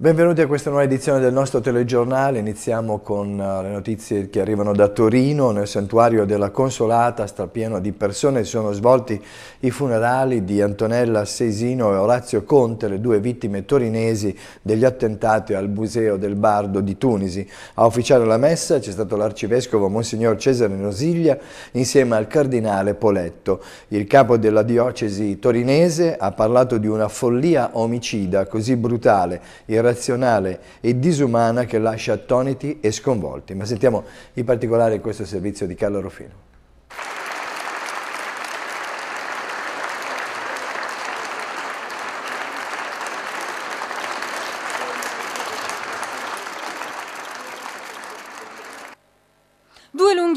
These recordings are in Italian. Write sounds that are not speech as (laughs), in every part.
Benvenuti a questa nuova edizione del nostro telegiornale, iniziamo con eh, le notizie che arrivano da Torino, nel santuario della Consolata, strapieno di persone, si sono svolti i funerali di Antonella Seisino e Orazio Conte, le due vittime torinesi degli attentati al Museo del Bardo di Tunisi. A ufficiare la messa c'è stato l'arcivescovo Monsignor Cesare Nosiglia insieme al cardinale Poletto. Il capo della diocesi torinese ha parlato di una follia omicida così brutale. Il irrazionale e disumana che lascia attoniti e sconvolti. Ma sentiamo in particolare questo servizio di Carlo Rufino.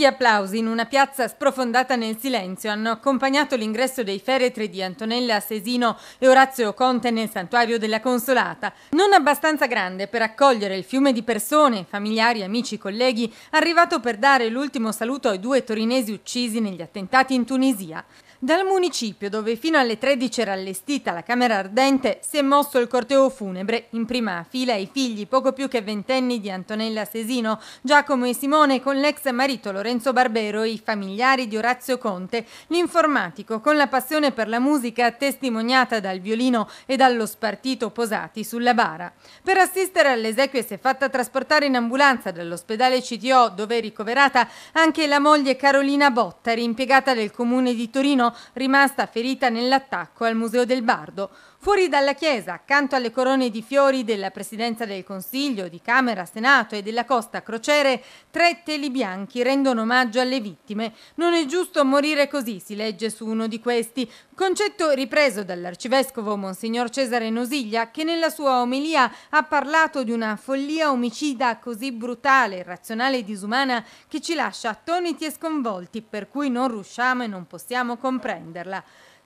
Lunghi applausi in una piazza sprofondata nel silenzio hanno accompagnato l'ingresso dei feretri di Antonella Sesino e Orazio Conte nel santuario della Consolata, non abbastanza grande per accogliere il fiume di persone, familiari, amici, colleghi, arrivato per dare l'ultimo saluto ai due torinesi uccisi negli attentati in Tunisia. Dal municipio, dove fino alle 13 era allestita la Camera Ardente, si è mosso il corteo funebre, in prima fila i figli poco più che ventenni di Antonella Sesino, Giacomo e Simone con l'ex marito Lorenzo Barbero e i familiari di Orazio Conte, l'informatico con la passione per la musica testimoniata dal violino e dallo spartito posati sulla bara. Per assistere all'esequie si è fatta trasportare in ambulanza dall'ospedale CTO, dove è ricoverata anche la moglie Carolina Botta, impiegata del comune di Torino, rimasta ferita nell'attacco al Museo del Bardo. Fuori dalla Chiesa, accanto alle corone di fiori della Presidenza del Consiglio, di Camera, Senato e della Costa Crociere, tre teli bianchi rendono omaggio alle vittime. Non è giusto morire così, si legge su uno di questi, concetto ripreso dall'arcivescovo Monsignor Cesare Nosiglia, che nella sua omelia ha parlato di una follia omicida così brutale, irrazionale e disumana che ci lascia attoniti e sconvolti, per cui non riusciamo e non possiamo comprenderla.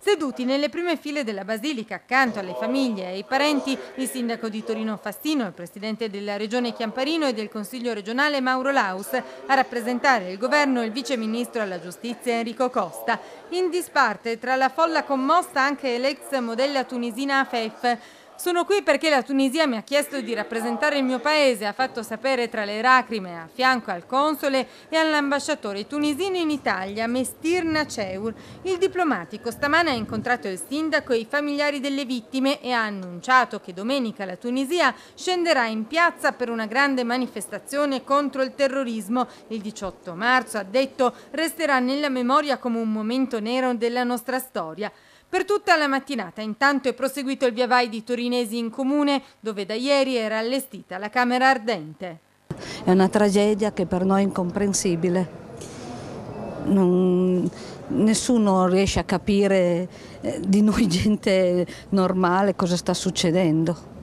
Seduti nelle prime file della Basilica, accanto alle famiglie e ai parenti, il sindaco di Torino Fassino, il presidente della regione Chiamparino e del consiglio regionale Mauro Laus, a rappresentare il governo e il viceministro alla giustizia Enrico Costa. In disparte tra la folla commossa anche l'ex modella tunisina Afef, sono qui perché la Tunisia mi ha chiesto di rappresentare il mio paese, ha fatto sapere tra le lacrime a fianco al console e all'ambasciatore tunisino in Italia, Mestir Naceur. Il diplomatico stamane ha incontrato il sindaco e i familiari delle vittime e ha annunciato che domenica la Tunisia scenderà in piazza per una grande manifestazione contro il terrorismo. Il 18 marzo, ha detto, resterà nella memoria come un momento nero della nostra storia. Per tutta la mattinata intanto è proseguito il via vai di Torinesi in comune dove da ieri era allestita la Camera Ardente. È una tragedia che per noi è incomprensibile. Non, nessuno riesce a capire eh, di noi (laughs) gente normale cosa sta succedendo.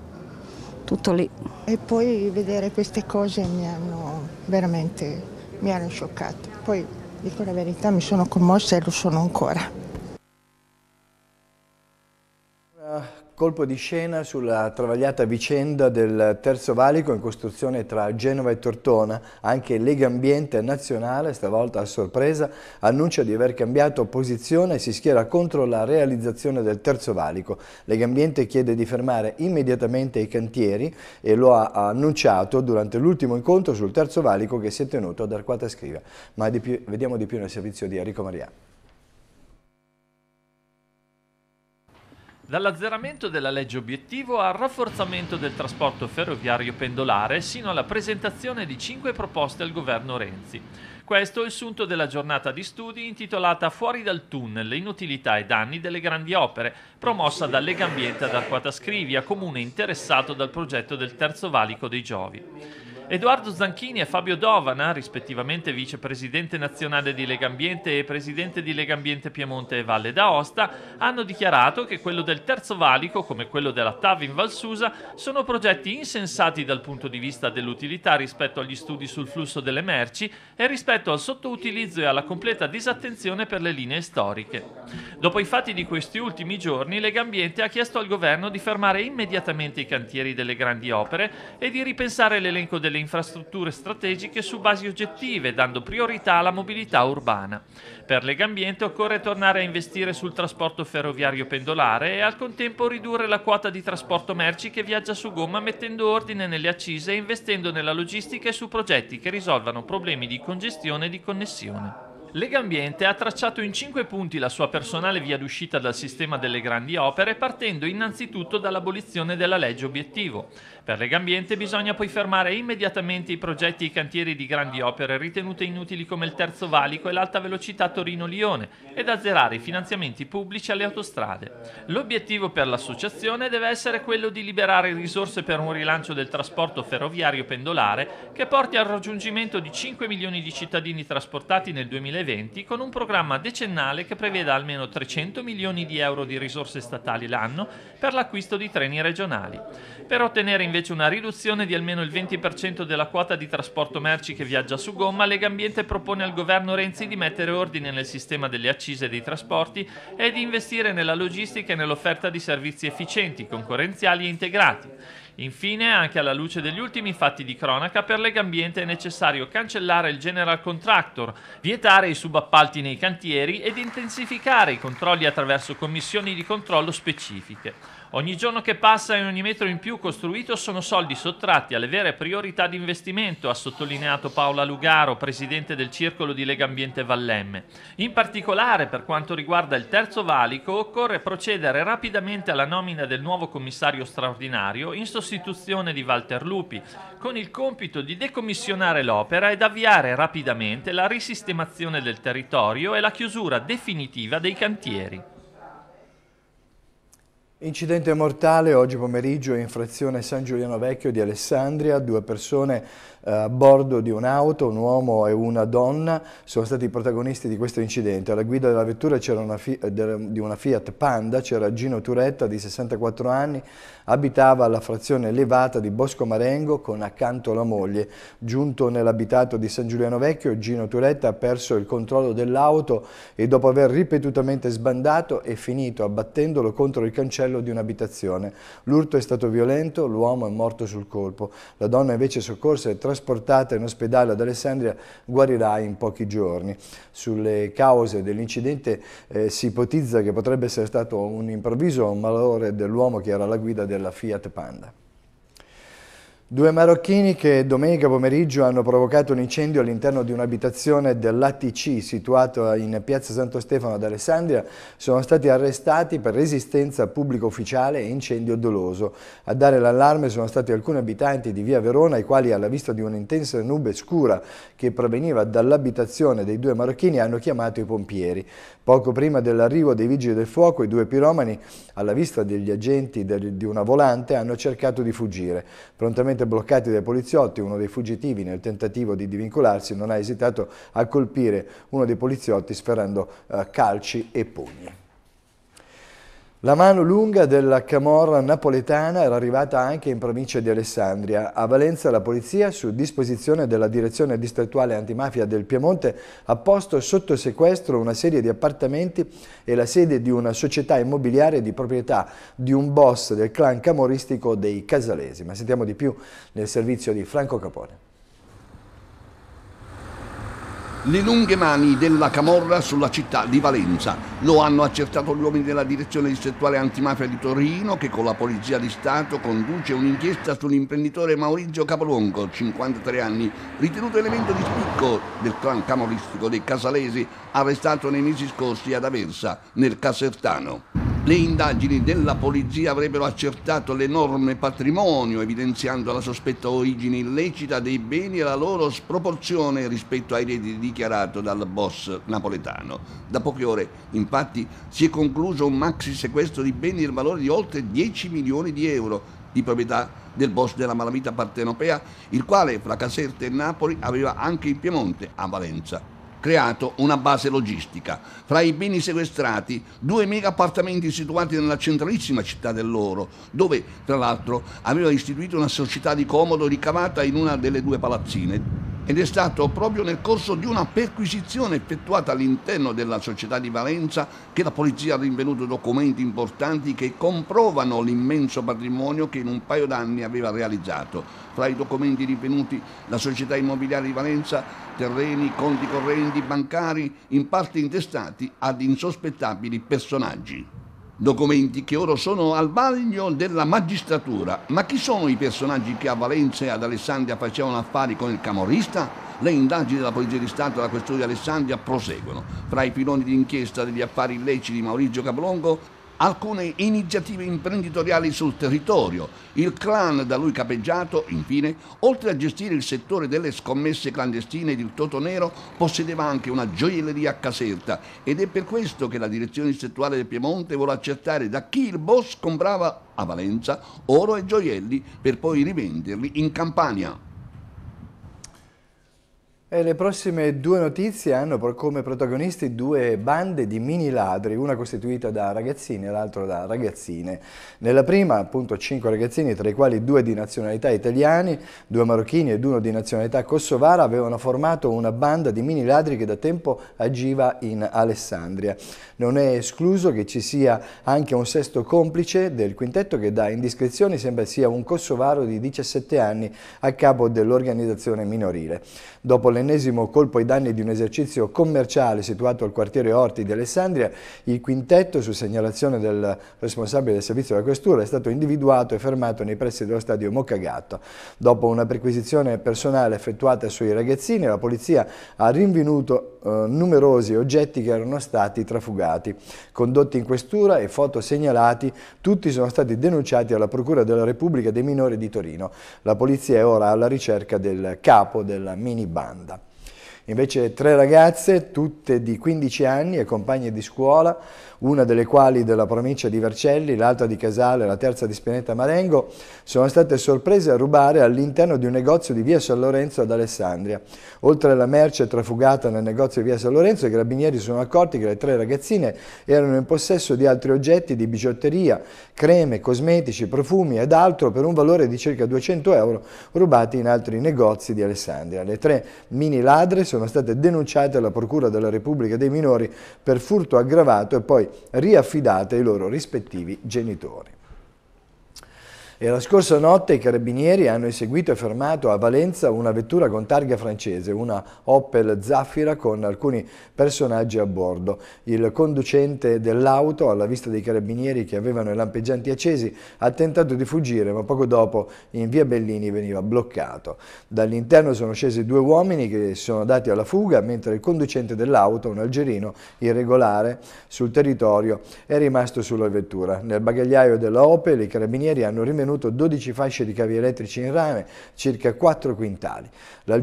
Tutto lì. E poi vedere queste cose mi hanno veramente mi hanno scioccato. Poi dico la verità, mi sono commossa e lo sono ancora. Colpo di scena sulla travagliata vicenda del terzo valico in costruzione tra Genova e Tortona. Anche Lega Ambiente Nazionale, stavolta a sorpresa, annuncia di aver cambiato posizione e si schiera contro la realizzazione del terzo valico. Lega Ambiente chiede di fermare immediatamente i cantieri e lo ha annunciato durante l'ultimo incontro sul terzo valico che si è tenuto ad Arquata Scriva. Ma di più, vediamo di più nel servizio di Enrico Mariano. dall'azzeramento della legge obiettivo al rafforzamento del trasporto ferroviario pendolare sino alla presentazione di cinque proposte al governo Renzi. Questo è il sunto della giornata di studi intitolata Fuori dal tunnel, inutilità e danni delle grandi opere, promossa da Legambiente ad Arquata Scrivia, comune interessato dal progetto del Terzo Valico dei Giovi. Edoardo Zanchini e Fabio Dovana, rispettivamente vicepresidente nazionale di Lega Ambiente e presidente di Lega Ambiente Piemonte e Valle d'Aosta, hanno dichiarato che quello del Terzo Valico, come quello della TAV in Valsusa, sono progetti insensati dal punto di vista dell'utilità rispetto agli studi sul flusso delle merci e rispetto al sottoutilizzo e alla completa disattenzione per le linee storiche. Dopo i fatti di questi ultimi giorni, Lega Ambiente ha chiesto al governo di fermare immediatamente i cantieri delle grandi opere e di ripensare l'elenco delle infrastrutture strategiche su basi oggettive, dando priorità alla mobilità urbana. Per Legambiente occorre tornare a investire sul trasporto ferroviario pendolare e al contempo ridurre la quota di trasporto merci che viaggia su gomma mettendo ordine nelle accise e investendo nella logistica e su progetti che risolvano problemi di congestione e di connessione. Legambiente ha tracciato in cinque punti la sua personale via d'uscita dal sistema delle grandi opere partendo innanzitutto dall'abolizione della legge obiettivo. Per Legambiente bisogna poi fermare immediatamente i progetti e i cantieri di grandi opere ritenute inutili come il Terzo Valico e l'Alta Velocità Torino-Lione ed azzerare i finanziamenti pubblici alle autostrade. L'obiettivo per l'associazione deve essere quello di liberare risorse per un rilancio del trasporto ferroviario pendolare che porti al raggiungimento di 5 milioni di cittadini trasportati nel 2020 con un programma decennale che preveda almeno 300 milioni di euro di risorse statali l'anno per l'acquisto di treni regionali. Per ottenere in invece una riduzione di almeno il 20% della quota di trasporto merci che viaggia su gomma, Legambiente propone al governo Renzi di mettere ordine nel sistema delle accise dei trasporti e di investire nella logistica e nell'offerta di servizi efficienti, concorrenziali e integrati. Infine, anche alla luce degli ultimi fatti di cronaca, per Legambiente è necessario cancellare il general contractor, vietare i subappalti nei cantieri ed intensificare i controlli attraverso commissioni di controllo specifiche. Ogni giorno che passa e ogni metro in più costruito sono soldi sottratti alle vere priorità di investimento, ha sottolineato Paola Lugaro, presidente del Circolo di Legambiente Vallemme. In particolare, per quanto riguarda il terzo valico, occorre procedere rapidamente alla nomina del nuovo commissario straordinario in sostituzione di Walter Lupi, con il compito di decommissionare l'opera ed avviare rapidamente la risistemazione del territorio e la chiusura definitiva dei cantieri. Incidente mortale oggi pomeriggio in frazione San Giuliano Vecchio di Alessandria, due persone a bordo di un'auto, un uomo e una donna sono stati i protagonisti di questo incidente. Alla guida della vettura una eh, di una Fiat Panda c'era Gino Turetta di 64 anni, abitava alla frazione elevata di Bosco Marengo con accanto la moglie. Giunto nell'abitato di San Giuliano Vecchio, Gino Turetta ha perso il controllo dell'auto e dopo aver ripetutamente sbandato è finito abbattendolo contro il cancello di un'abitazione. L'urto è stato violento, l'uomo è morto sul colpo. La donna invece soccorsa e trasportata trasportata in ospedale ad Alessandria guarirà in pochi giorni. Sulle cause dell'incidente eh, si ipotizza che potrebbe essere stato un improvviso malore dell'uomo che era alla guida della Fiat Panda. Due marocchini che domenica pomeriggio hanno provocato un incendio all'interno di un'abitazione dell'ATC situata in piazza Santo Stefano ad Alessandria sono stati arrestati per resistenza pubblico ufficiale e incendio doloso. A dare l'allarme sono stati alcuni abitanti di via Verona i quali alla vista di un'intensa nube scura che proveniva dall'abitazione dei due marocchini hanno chiamato i pompieri. Poco prima dell'arrivo dei vigili del fuoco i due piromani alla vista degli agenti di una volante hanno cercato di fuggire. Prontamente Immediatamente bloccati dai poliziotti, uno dei fuggitivi nel tentativo di divincolarsi non ha esitato a colpire uno dei poliziotti sferrando eh, calci e pugni. La mano lunga della camorra napoletana era arrivata anche in provincia di Alessandria. A Valenza la polizia, su disposizione della direzione distrettuale antimafia del Piemonte, ha posto sotto sequestro una serie di appartamenti e la sede di una società immobiliare di proprietà di un boss del clan camoristico dei Casalesi. Ma sentiamo di più nel servizio di Franco Capone. Le lunghe mani della Camorra sulla città di Valenza lo hanno accertato gli uomini della direzione distrettuale antimafia di Torino che con la Polizia di Stato conduce un'inchiesta sull'imprenditore Maurizio Capoluongo, 53 anni, ritenuto elemento di spicco del clan camoristico dei Casalesi, arrestato nei mesi scorsi ad Aversa, nel Casertano. Le indagini della polizia avrebbero accertato l'enorme patrimonio, evidenziando la sospetta origine illecita dei beni e la loro sproporzione rispetto ai redditi dichiarato dal boss napoletano. Da poche ore, infatti, si è concluso un maxi sequestro di beni del valore di oltre 10 milioni di euro di proprietà del boss della malavita partenopea, il quale fra Caserta e Napoli aveva anche in Piemonte, a Valenza creato una base logistica. Fra i beni sequestrati, due mega appartamenti situati nella centralissima città dell'oro, dove tra l'altro aveva istituito una società di comodo ricavata in una delle due palazzine ed è stato proprio nel corso di una perquisizione effettuata all'interno della società di Valenza che la polizia ha rinvenuto documenti importanti che comprovano l'immenso patrimonio che in un paio d'anni aveva realizzato. Fra i documenti rinvenuti la società immobiliare di Valenza, terreni, conti correnti, bancari, in parte intestati ad insospettabili personaggi. Documenti che ora sono al vaglio della magistratura. Ma chi sono i personaggi che a Valencia e ad Alessandria facevano affari con il camorrista? Le indagini della Polizia di Stato e della Questura di Alessandria proseguono. Fra i piloni di inchiesta degli affari illeciti di Maurizio Cablongo alcune iniziative imprenditoriali sul territorio. Il clan da lui capeggiato, infine, oltre a gestire il settore delle scommesse clandestine di Toto Nero, possedeva anche una gioielleria a Caserta ed è per questo che la direzione distrettuale del Piemonte vuole accertare da chi il boss comprava a Valenza oro e gioielli per poi rivenderli in Campania. E le prossime due notizie hanno come protagonisti due bande di mini ladri, una costituita da ragazzini e l'altra da ragazzine. Nella prima, appunto, cinque ragazzini, tra i quali due di nazionalità italiani, due marocchini ed uno di nazionalità kosovara, avevano formato una banda di mini ladri che da tempo agiva in Alessandria. Non è escluso che ci sia anche un sesto complice del quintetto che da indiscrezioni sembra sia un kosovaro di 17 anni a capo dell'organizzazione minorile. Dopo le l'ennesimo colpo ai danni di un esercizio commerciale situato al quartiere Orti di Alessandria. Il quintetto, su segnalazione del responsabile del servizio della questura, è stato individuato e fermato nei pressi dello stadio Moccagatto. Dopo una perquisizione personale effettuata sui ragazzini, la polizia ha rinvenuto eh, numerosi oggetti che erano stati trafugati. Condotti in questura e foto segnalati, tutti sono stati denunciati alla Procura della Repubblica dei Minori di Torino. La polizia è ora alla ricerca del capo della mini banda. nada. Invece tre ragazze, tutte di 15 anni e compagne di scuola, una delle quali della provincia di Vercelli, l'altra di Casale, la terza di Spinetta Marengo, sono state sorprese a rubare all'interno di un negozio di via San Lorenzo ad Alessandria. Oltre alla merce trafugata nel negozio di via San Lorenzo, i carabinieri sono accorti che le tre ragazzine erano in possesso di altri oggetti di bigiotteria, creme, cosmetici, profumi ed altro per un valore di circa 200 euro rubati in altri negozi di Alessandria. Le tre mini ladre sono state denunciate alla Procura della Repubblica dei minori per furto aggravato e poi riaffidate ai loro rispettivi genitori. E la scorsa notte i carabinieri hanno eseguito e fermato a Valenza una vettura con targa francese, una Opel Zaffira con alcuni personaggi a bordo. Il conducente dell'auto, alla vista dei carabinieri che avevano i lampeggianti accesi, ha tentato di fuggire, ma poco dopo in via Bellini veniva bloccato. Dall'interno sono scesi due uomini che si sono dati alla fuga, mentre il conducente dell'auto, un algerino irregolare sul territorio, è rimasto sulla vettura. Nel bagagliaio della Opel i carabinieri hanno rinvenuto ottenuto 12 fasce di cavi elettrici in rame, circa 4 quintali. Eh,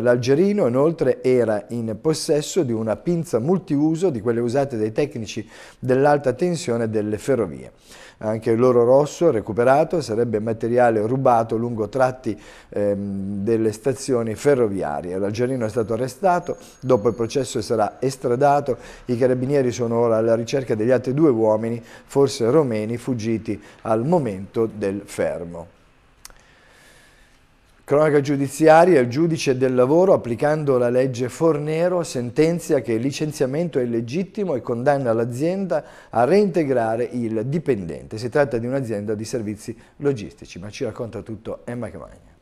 l'algerino inoltre era in possesso di una pinza multiuso di quelle usate dai tecnici dell'alta tensione delle ferrovie anche l'oro rosso recuperato sarebbe materiale rubato lungo tratti ehm, delle stazioni ferroviarie. L'algerino è stato arrestato, dopo il processo sarà estradato, i carabinieri sono ora alla ricerca degli altri due uomini, forse romeni, fuggiti al momento del fermo. Cronaca giudiziaria, il giudice del lavoro applicando la legge Fornero sentenzia che il licenziamento è illegittimo e condanna l'azienda a reintegrare il dipendente. Si tratta di un'azienda di servizi logistici, ma ci racconta tutto Emma Camagna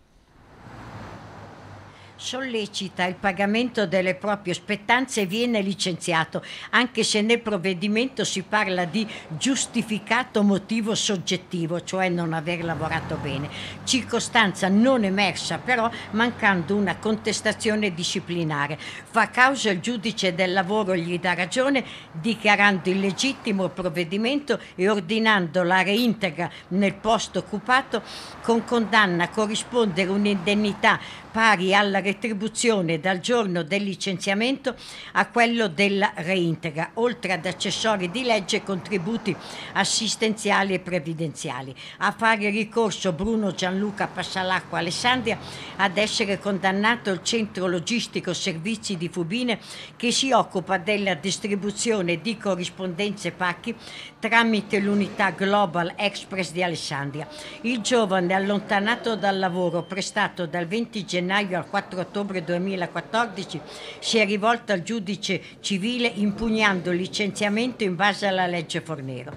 sollecita il pagamento delle proprie spettanze e viene licenziato, anche se nel provvedimento si parla di giustificato motivo soggettivo, cioè non aver lavorato bene, circostanza non emersa però mancando una contestazione disciplinare. Fa causa il giudice del lavoro gli dà ragione dichiarando illegittimo il provvedimento e ordinando la reintegra nel posto occupato con condanna a corrispondere un'indennità pari alla retribuzione dal giorno del licenziamento a quello della reintegra, oltre ad accessori di legge e contributi assistenziali e previdenziali. A fare ricorso Bruno Gianluca Passalacqua Alessandria ad essere condannato il centro logistico servizi di Fubine che si occupa della distribuzione di corrispondenze pacchi tramite l'unità Global Express di Alessandria. Il giovane allontanato dal lavoro prestato dal 20 gennaio al 4 ottobre 2014, si è rivolta al giudice civile impugnando il licenziamento in base alla legge Fornero.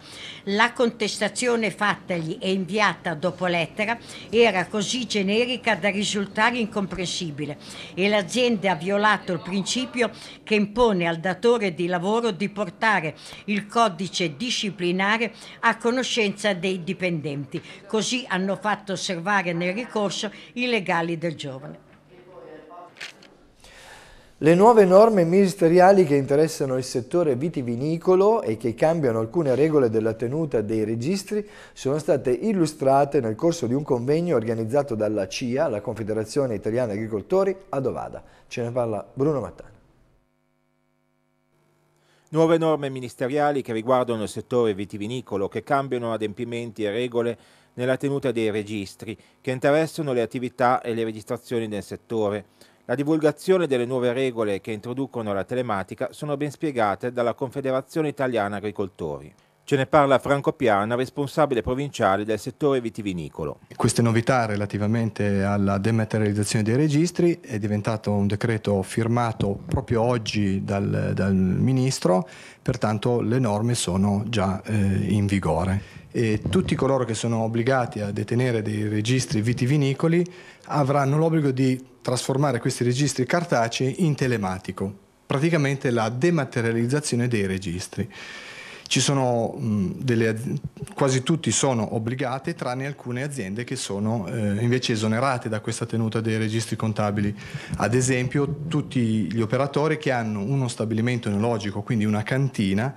La contestazione fattagli e inviata dopo lettera era così generica da risultare incomprensibile e l'azienda ha violato il principio che impone al datore di lavoro di portare il codice disciplinare a conoscenza dei dipendenti. Così hanno fatto osservare nel ricorso i legali del giovane. Le nuove norme ministeriali che interessano il settore vitivinicolo e che cambiano alcune regole della tenuta dei registri sono state illustrate nel corso di un convegno organizzato dalla CIA, la Confederazione Italiana Agricoltori, a Dovada. Ce ne parla Bruno Mattani. Nuove norme ministeriali che riguardano il settore vitivinicolo, che cambiano adempimenti e regole nella tenuta dei registri, che interessano le attività e le registrazioni del settore. La divulgazione delle nuove regole che introducono la telematica sono ben spiegate dalla Confederazione Italiana Agricoltori. Ce ne parla Franco Piana, responsabile provinciale del settore vitivinicolo. Queste novità relativamente alla dematerializzazione dei registri è diventato un decreto firmato proprio oggi dal, dal Ministro, pertanto le norme sono già eh, in vigore eh, tutti coloro che sono obbligati a detenere dei registri vitivinicoli avranno l'obbligo di trasformare questi registri cartacei in telematico, praticamente la dematerializzazione dei registri. Sono, mm, delle, quasi tutti sono obbligati, tranne alcune aziende che sono eh, invece esonerate da questa tenuta dei registri contabili. Ad esempio tutti gli operatori che hanno uno stabilimento enologico, quindi una cantina,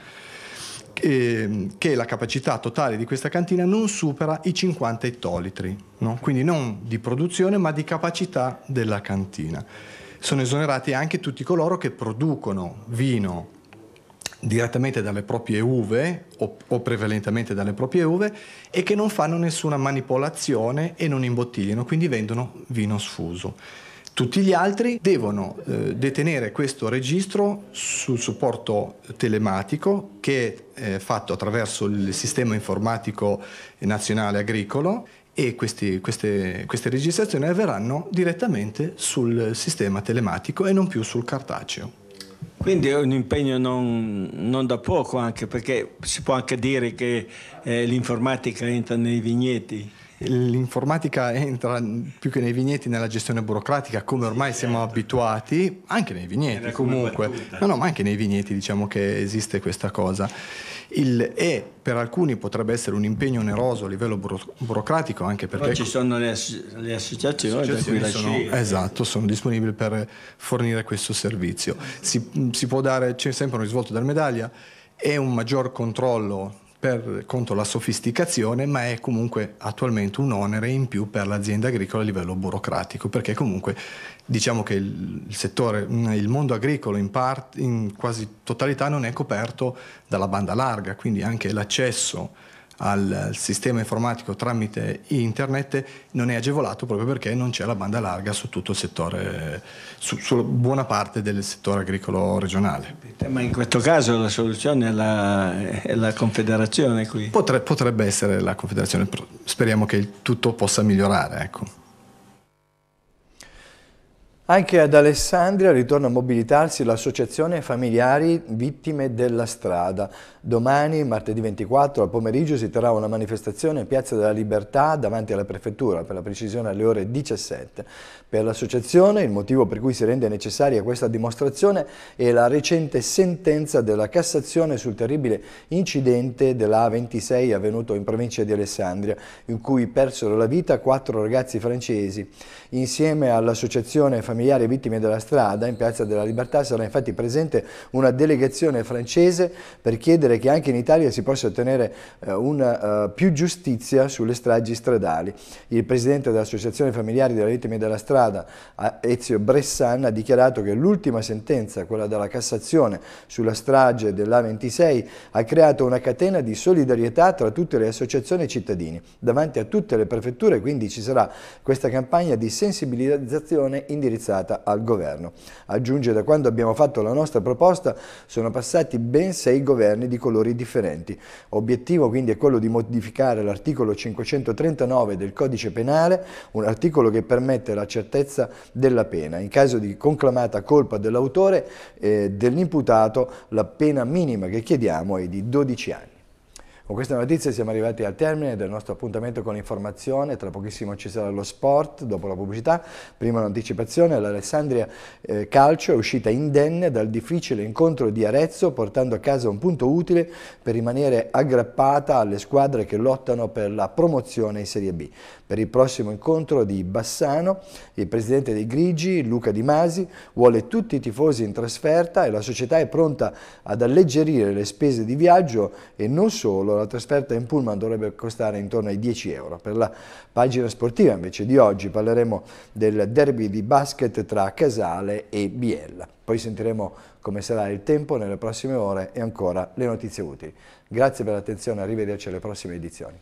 eh, che la capacità totale di questa cantina non supera i 50 ettolitri, no? quindi non di produzione ma di capacità della cantina. Sono esonerati anche tutti coloro che producono vino direttamente dalle proprie uve o, o, prevalentemente dalle proprie uve e che non fanno nessuna manipolazione e non imbottigliano, quindi vendono vino sfuso. Tutti gli altri devono eh, detenere questo registro sul supporto telematico che è eh, fatto attraverso il sistema informatico nazionale agricolo e questi, queste, queste registrazioni avverranno direttamente sul sistema telematico e non più sul cartaceo. Quindi è un impegno non, non, da poco anche perché si può anche dire che eh, l'informatica entra nei vigneti l'informatica entra più che nei vigneti nella gestione burocratica, come ormai sì, siamo certo. abituati, anche nei vigneti comunque, no, no, ma anche nei vigneti diciamo che esiste questa cosa. Il, e per alcuni potrebbe essere un impegno oneroso a livello buro, burocratico, anche perché... Poi ci sono le, as- le associazioni, associazioni sono, esatto, sono disponibili per fornire questo servizio. Si, si può dare, c'è sempre un risvolto della medaglia, è un maggior controllo per, contro la sofisticazione, ma è comunque attualmente un onere in più per l'azienda agricola a livello burocratico, perché comunque diciamo che il, settore, mm, il mondo agricolo in, part, in quasi totalità non è coperto dalla banda larga, quindi anche l'accesso al sistema informatico tramite internet non è agevolato proprio perché non c'è la banda larga su tutto il settore, su, su buona parte del settore agricolo regionale. Ma in questo caso la soluzione è la, è la confederazione qui? Potre, potrebbe essere la confederazione, speriamo che tutto possa migliorare. Ecco. Anche ad Alessandria ritorna a mobilitarsi l'associazione familiari vittime della strada. Domani, martedì 24, al pomeriggio si terrà una manifestazione in Piazza della Libertà davanti alla Prefettura, per la precisione alle ore 17. Per l'associazione il motivo per cui si rende necessaria questa dimostrazione è la recente sentenza della Cassazione sul terribile incidente della A26 avvenuto in provincia di Alessandria, in cui persero la vita quattro ragazzi francesi. Insieme all'associazione familiari familiari vittime della strada, in Piazza della Libertà sarà infatti presente una delegazione francese per chiedere che anche in Italia si possa ottenere eh, una, uh, eh, più giustizia sulle stragi stradali. Il presidente dell'Associazione Familiari delle Vittime della Strada, Ezio Bressan, ha dichiarato che l'ultima sentenza, quella della Cassazione sulla strage dell'A26, ha creato una catena di solidarietà tra tutte le associazioni e cittadini. Davanti a tutte le prefetture quindi ci sarà questa campagna di sensibilizzazione indirizzata indirizzata al governo. Aggiunge da quando abbiamo fatto la nostra proposta sono passati ben sei governi di colori differenti. Obiettivo quindi è quello di modificare l'articolo 539 del codice penale, un articolo che permette la certezza della pena. In caso di conclamata colpa dell'autore e eh, dell'imputato la pena minima che chiediamo è di 12 anni. Con questa notizia siamo arrivati al termine del nostro appuntamento con l'informazione, tra pochissimo ci sarà lo sport, dopo la pubblicità, prima l'anticipazione, l'Alessandria eh, Calcio è uscita indenne dal difficile incontro di Arezzo portando a casa un punto utile per rimanere aggrappata alle squadre che lottano per la promozione in Serie B. Per il prossimo incontro di Bassano, il presidente dei Grigi, Luca Di Masi, vuole tutti i tifosi in trasferta e la società è pronta ad alleggerire le spese di viaggio e non solo la trasferta in pullman dovrebbe costare intorno ai 10 euro. Per la pagina sportiva invece di oggi parleremo del derby di basket tra Casale e Biella. Poi sentiremo come sarà il tempo nelle prossime ore e ancora le notizie utili. Grazie per l'attenzione, arrivederci alle prossime edizioni.